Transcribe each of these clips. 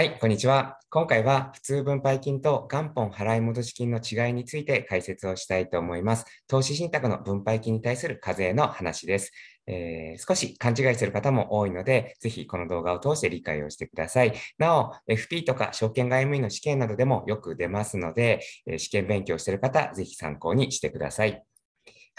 はい、こんにちは。今回は普通分配金と元本払い戻し金の違いについて解説をしたいと思います。投資信託の分配金に対する課税の話です。えー、少し勘違いする方も多いので、ぜひこの動画を通して理解をしてください。なお、FP とか証券外務員の試験などでもよく出ますので、試験勉強している方、ぜひ参考にしてください。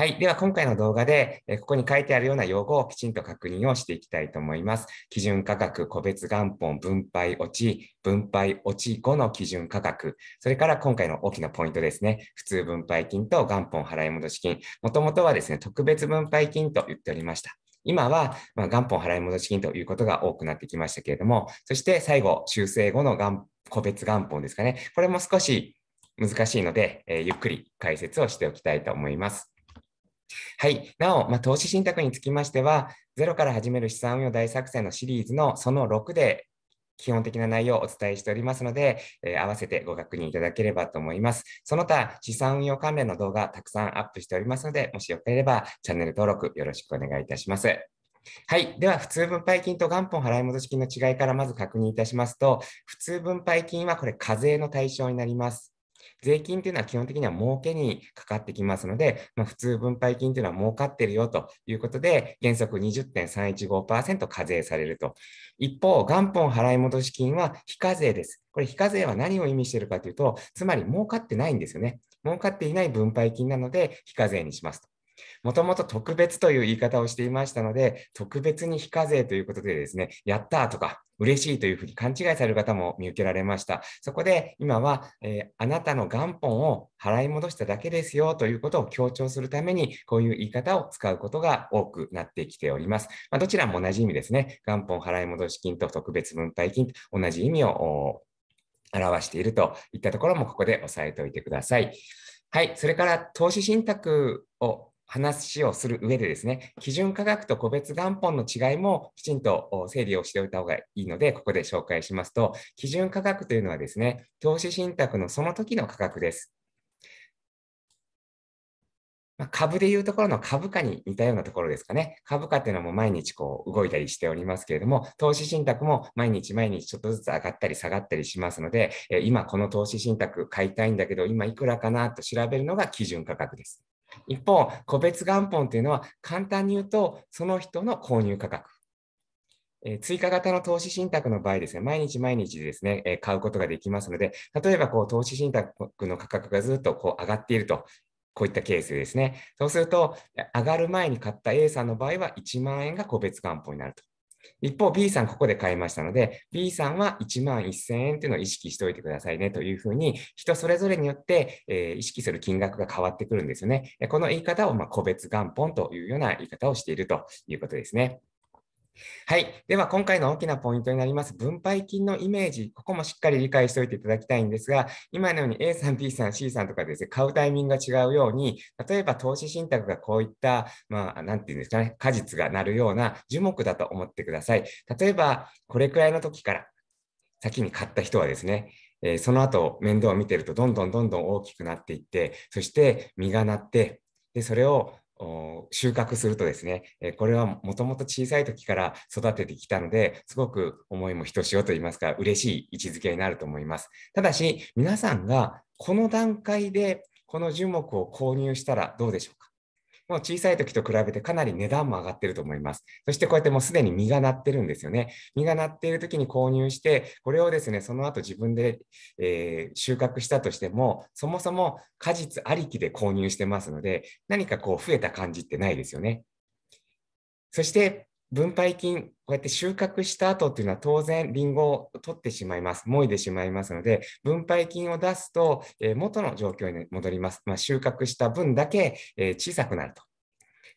はい。では、今回の動画で、ここに書いてあるような用語をきちんと確認をしていきたいと思います。基準価格、個別元本、分配落ち、分配落ち後の基準価格、それから今回の大きなポイントですね。普通分配金と元本払い戻し金。もともとはですね、特別分配金と言っておりました。今は、ま元本払い戻し金ということが多くなってきましたけれども、そして最後、修正後の個別元本ですかね。これも少し難しいので、えゆっくり解説をしておきたいと思います。はい。なお、まあ、投資信託につきましては、ゼロから始める資産運用大作戦のシリーズのその6で基本的な内容をお伝えしておりますので、えー、合わせてご確認いただければと思います。その他、資産運用関連の動画たくさんアップしておりますので、もしよければチャンネル登録よろしくお願いいたします。はい。では、普通分配金と元本払い戻し金の違いからまず確認いたしますと、普通分配金はこれ課税の対象になります。税金というのは基本的には儲けにかかってきますので、まあ、普通分配金というのは儲かってるよということで、原則20.315%課税されると。一方、元本払い戻し金は非課税です。これ非課税は何を意味しているかというと、つまり儲かってないんですよね。儲かっていない分配金なので、非課税にしますと。もともと特別という言い方をしていましたので、特別に非課税ということでですね、やったとか、嬉しいというふうに勘違いされる方も見受けられました。そこで今は、えー、あなたの元本を払い戻しただけですよということを強調するために、こういう言い方を使うことが多くなってきております。まあ、どちらも同じ意味ですね。元本払い戻し金と特別分配金と同じ意味を表しているといったところもここで押さえておいてください。はい。それから投資信託を話をする上でですね、基準価格と個別元本の違いもきちんと整理をしておいた方がいいので、ここで紹介しますと、基準価格というのはですね、投資信託のその時の価格です。ま株でいうところの株価に似たようなところですかね。株価っていうのも毎日こう動いたりしておりますけれども、投資信託も毎日毎日ちょっとずつ上がったり下がったりしますので、今この投資信託買いたいんだけど、今いくらかなと調べるのが基準価格です。一方、個別元本というのは、簡単に言うと、その人の購入価格。え追加型の投資信託の場合ですね、毎日毎日ですね、え買うことができますので、例えばこう投資信託の価格がずっとこう上がっているとこういったケースですね。そうすると、上がる前に買った A さんの場合は1万円が個別元本になると。一方、B さんここで買いましたので、B さんは1万1000円というのを意識しておいてくださいねというふうに、人それぞれによって、え意識する金額が変わってくるんですよね。この言い方を、ま個別元本というような言い方をしているということですね。はい。では、今回の大きなポイントになります、分配金のイメージ、ここもしっかり理解しておいていただきたいんですが、今のように A さん、B さん、C さんとかですね、買うタイミングが違うように、例えば投資信託がこういった、まあ、なんていうんですかね、果実がなるような樹木だと思ってください。例えば、これくらいの時から先に買った人はですね、えー、その後面倒を見てるとどんどんどんどん大きくなっていって、そして実がなって、でそれを収穫するとですね、これはもともと小さい時から育ててきたので、すごく思いもひとしおといいますか、嬉しい位置づけになると思います。ただし、皆さんがこの段階でこの樹木を購入したらどうでしょうもう小さい時と比べてかなり値段も上がってると思います。そしてこうやってもうすでに実がなってるんですよね。実がなっている時に購入して、これをですね、その後自分で、えー、収穫したとしても、そもそも果実ありきで購入してますので、何かこう増えた感じってないですよね。そして分配金、こうやって収穫した後っていうのは当然リンゴを取ってしまいます。もいでしまいますので、分配金を出すと、え元の状況に戻ります。まあ、収穫した分だけ、え小さくなると。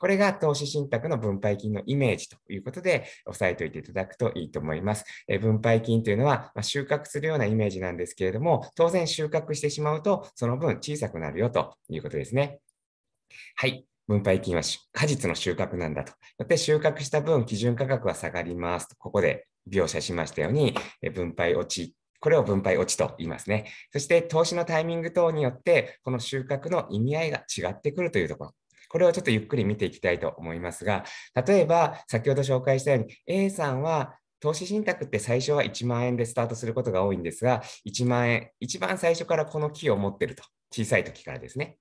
これが投資信託の分配金のイメージということで、押さえておいていただくといいと思います。え分配金というのは、ま収穫するようなイメージなんですけれども、当然収穫してしまうと、その分小さくなるよということですね。はい。分配金は果実の収穫なんだと。よって収穫した分、基準価格は下がりますと。ここで描写しましたように、分配落ち。これを分配落ちと言いますね。そして投資のタイミング等によって、この収穫の意味合いが違ってくるというところ。これをちょっとゆっくり見ていきたいと思いますが、例えば先ほど紹介したように A さんは投資信託って最初は1万円でスタートすることが多いんですが、1万円、一番最初からこの木を持ってると、小さい時からですね。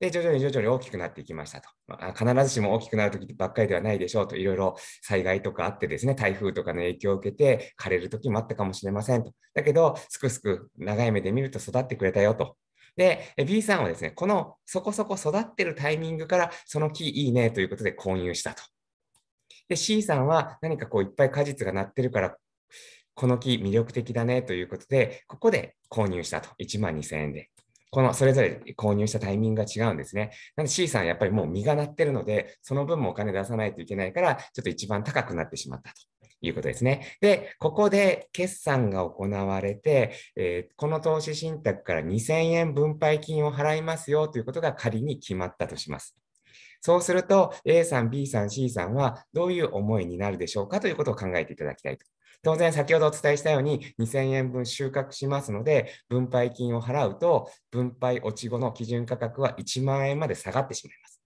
で、徐々に徐々に大きくなっていきましたと。まあ、必ずしも大きくなるときばっかりではないでしょうと、いろいろ災害とかあってですね、台風とかの影響を受けて、枯れる時もあったかもしれませんと。だけど、すくすく長い目で見ると育ってくれたよと。で、B さんはですね、このそこそこ育ってるタイミングから、その木いいねということで購入したと。で、C さんは何かこういっぱい果実がなってるから、この木魅力的だねということで、ここで購入したと。1万2000円で。このそれぞれ購入したタイミングが違うんですね。なので C さんやっぱりもう実がなってるので、その分もお金出さないといけないから、ちょっと一番高くなってしまったと。いうことですね。で、ここで決算が行われて、えー、この投資信託から2000円分配金を払いますよということが仮に決まったとします。そうすると A さん、B さん、C さんはどういう思いになるでしょうかということを考えていただきたいと。当然、先ほどお伝えしたように2000円分収穫しますので、分配金を払うと、分配落ち後の基準価格は1万円まで下がってしまいます。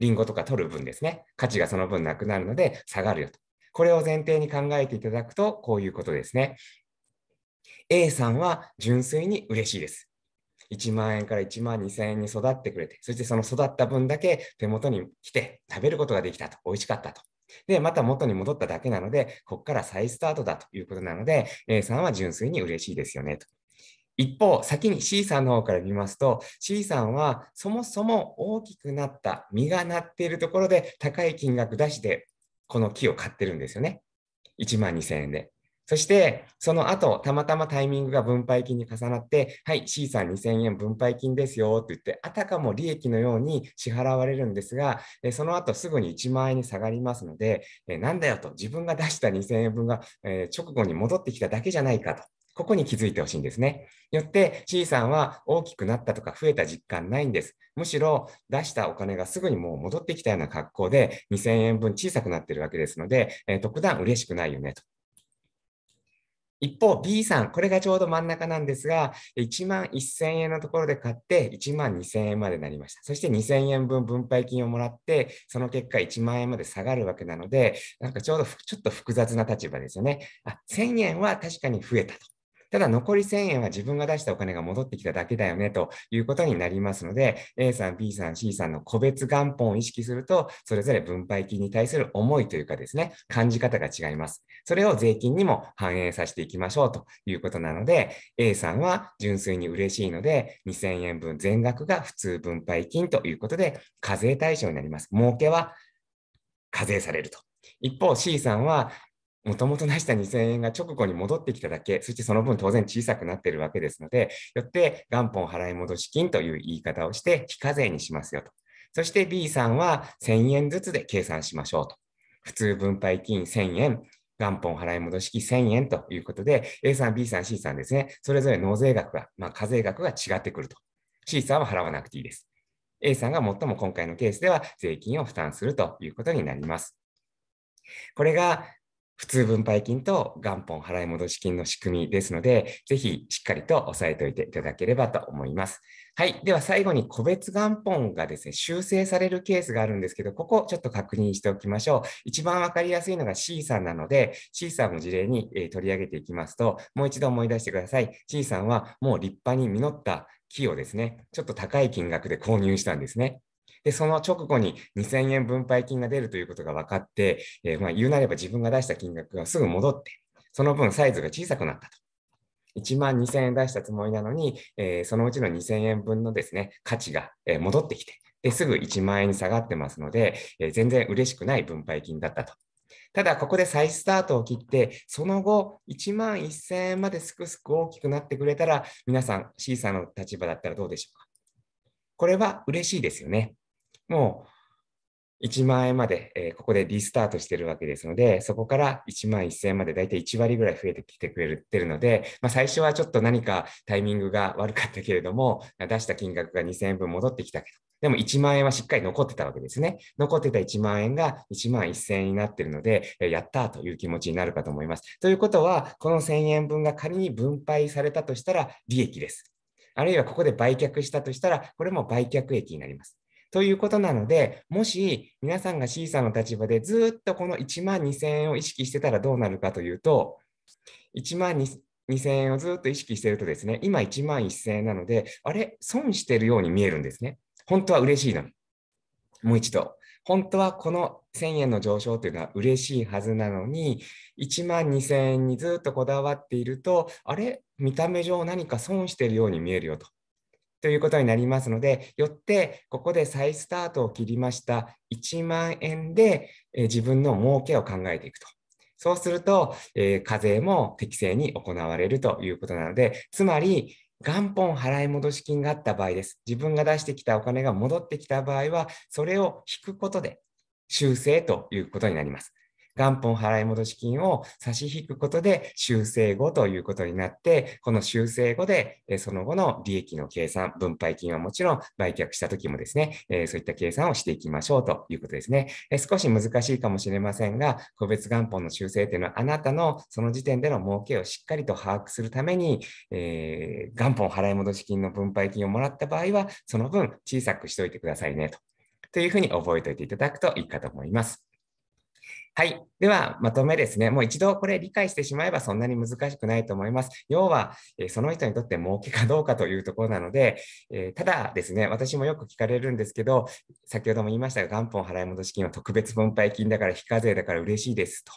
リンゴとか取る分ですね。価値がその分なくなるので下がるよと。これを前提に考えていただくと、こういうことですね。A さんは純粋に嬉しいです。1万円から1万2000円に育ってくれて、そしてその育った分だけ手元に来て食べることができたと、美味しかったと。で、また元に戻っただけなので、ここから再スタートだということなので、A さんは純粋に嬉しいですよねと。一方、先に C さんの方から見ますと、C さんはそもそも大きくなった、実がなっているところで高い金額出してこの木を買ってるんですよね。1万2000円で。そして、その後、たまたまタイミングが分配金に重なって、はい、C さん2000円分配金ですよって言って、あたかも利益のように支払われるんですが、その後すぐに1万円に下がりますので、なんだよと、自分が出した2000円分が直後に戻ってきただけじゃないかと。ここに気づいてほしいんですね。よって C さんは大きくなったとか増えた実感ないんです。むしろ出したお金がすぐにもう戻ってきたような格好で2000円分小さくなってるわけですので、えー、特段嬉しくないよねと。一方 B さん、これがちょうど真ん中なんですが、1万1000円のところで買って1万2000円までなりました。そして2000円分分配金をもらって、その結果1万円まで下がるわけなので、なんかちょうどちょっと複雑な立場ですよね。あ1000円は確かに増えたと。ただ残り1000円は自分が出したお金が戻ってきただけだよねということになりますので、A さん、B さん、C さんの個別元本を意識すると、それぞれ分配金に対する思いというかですね、感じ方が違います。それを税金にも反映させていきましょうということなので、A さんは純粋に嬉しいので、2000円分全額が普通分配金ということで、課税対象になります。儲けは課税されると。一方、C さんはもともと出した2000円が直後に戻ってきただけ、そしてその分当然小さくなっているわけですので、よって元本払い戻し金という言い方をして非課税にしますよと。そして B さんは1000円ずつで計算しましょうと。普通分配金1000円、元本払い戻し金1000円ということで、A さん、B さん、C さんですね、それぞれ納税額が、まあ、課税額が違ってくると。C さんは払わなくていいです。A さんが最も今回のケースでは税金を負担するということになります。これが普通分配金と元本払い戻し金の仕組みですので、ぜひしっかりと押さえておいていただければと思います。はい。では最後に個別元本がですね、修正されるケースがあるんですけど、ここちょっと確認しておきましょう。一番わかりやすいのが C さんなので、C さんの事例に取り上げていきますと、もう一度思い出してください。C さんはもう立派に実った木をですね、ちょっと高い金額で購入したんですね。で、その直後に2000円分配金が出るということが分かって、えー、まあ、言うなれば自分が出した金額がすぐ戻って、その分サイズが小さくなったと。1万2000円出したつもりなのに、えー、そのうちの2000円分のですね、価値が、え戻ってきて、ですぐ1万円に下がってますので、え全然嬉しくない分配金だったと。ただ、ここで再スタートを切って、その後、1万1000円まですくすく大きくなってくれたら、皆さん、C さんの立場だったらどうでしょうか。これは嬉しいですよね。もう1万円まで、えー、ここでリスタートしてるわけですので、そこから1万1000円までだいたい1割ぐらい増えてきてくれてるので、まあ、最初はちょっと何かタイミングが悪かったけれども、出した金額が2000円分戻ってきたけど、でも1万円はしっかり残ってたわけですね。残ってた1万円が1万1000円になってるので、やったという気持ちになるかと思います。ということは、この1000円分が仮に分配されたとしたら利益です。あるいはここで売却したとしたら、これも売却益になります。ということなので、もし皆さんが C さんの立場でずっとこの1万2000円を意識してたらどうなるかというと、1万2000円をずっと意識してるとですね、今1万1000円なので、あれ、損してるように見えるんですね。本当は嬉しいのに。もう一度。本当はこの1000円の上昇というのは嬉しいはずなのに、1万2000円にずっとこだわっていると、あれ、見た目上何か損してるように見えるよと。ということになりますので、よってここで再スタートを切りました1万円で、自分の儲けを考えていくと。そうすると、え課税も適正に行われるということなので、つまり、元本払い戻し金があった場合です。自分が出してきたお金が戻ってきた場合は、それを引くことで修正ということになります。元本払い戻し金を差し引くことで修正後ということになって、この修正後で、えその後の利益の計算、分配金はもちろん売却した時もですね、えそういった計算をしていきましょうということですね。え少し難しいかもしれませんが、個別元本の修正というのはあなたのその時点での儲けをしっかりと把握するために、えー、元本払い戻し金の分配金をもらった場合は、その分小さくしておいてくださいねと。というふうに覚えておいていただくといいかと思います。はい。では、まとめですね。もう一度これ理解してしまえばそんなに難しくないと思います。要は、その人にとって儲けかどうかというところなので、ただですね、私もよく聞かれるんですけど、先ほども言いましたが、元本払い戻し金は特別分配金だから非課税だから嬉しいですと。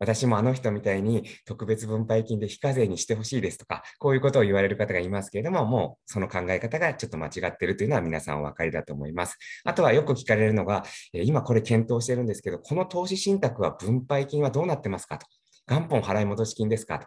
私もあの人みたいに特別分配金で非課税にしてほしいですとか、こういうことを言われる方がいますけれども、もうその考え方がちょっと間違ってるというのは皆さんお分かりだと思います。あとはよく聞かれるのが、今これ検討してるんですけど、この投資信託は分配金はどうなってますかと。元本払い戻し金ですかと。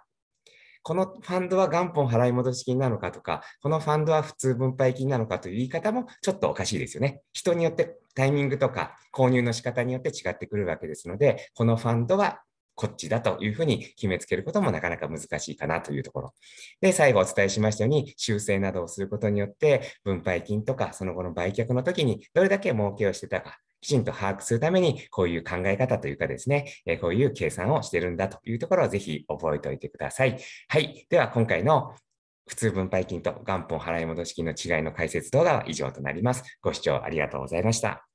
このファンドは元本払い戻し金なのかとか、このファンドは普通分配金なのかという言い方もちょっとおかしいですよね。人によってタイミングとか購入の仕方によって違ってくるわけですので、このファンドはこっちだというふうに決めつけることもなかなか難しいかなというところ。で、最後お伝えしましたように、修正などをすることによって、分配金とかその後の売却の時にどれだけ儲けをしてたか、きちんと把握するために、こういう考え方というかですね、こういう計算をしてるんだというところをぜひ覚えておいてください。はい。では、今回の普通分配金と元本払い戻し金の違いの解説動画は以上となります。ご視聴ありがとうございました。